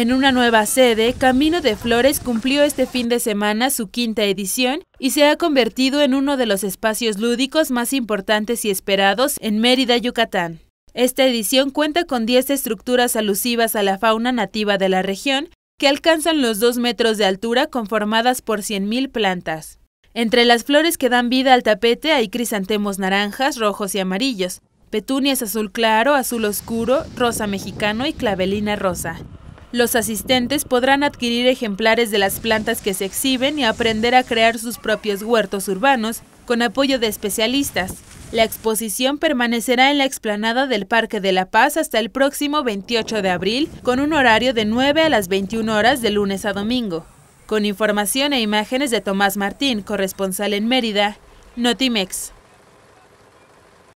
En una nueva sede, Camino de Flores cumplió este fin de semana su quinta edición y se ha convertido en uno de los espacios lúdicos más importantes y esperados en Mérida, Yucatán. Esta edición cuenta con 10 estructuras alusivas a la fauna nativa de la región que alcanzan los 2 metros de altura conformadas por 100.000 plantas. Entre las flores que dan vida al tapete hay crisantemos naranjas, rojos y amarillos, petunias azul claro, azul oscuro, rosa mexicano y clavelina rosa. Los asistentes podrán adquirir ejemplares de las plantas que se exhiben y aprender a crear sus propios huertos urbanos con apoyo de especialistas. La exposición permanecerá en la explanada del Parque de la Paz hasta el próximo 28 de abril, con un horario de 9 a las 21 horas de lunes a domingo. Con información e imágenes de Tomás Martín, corresponsal en Mérida, Notimex.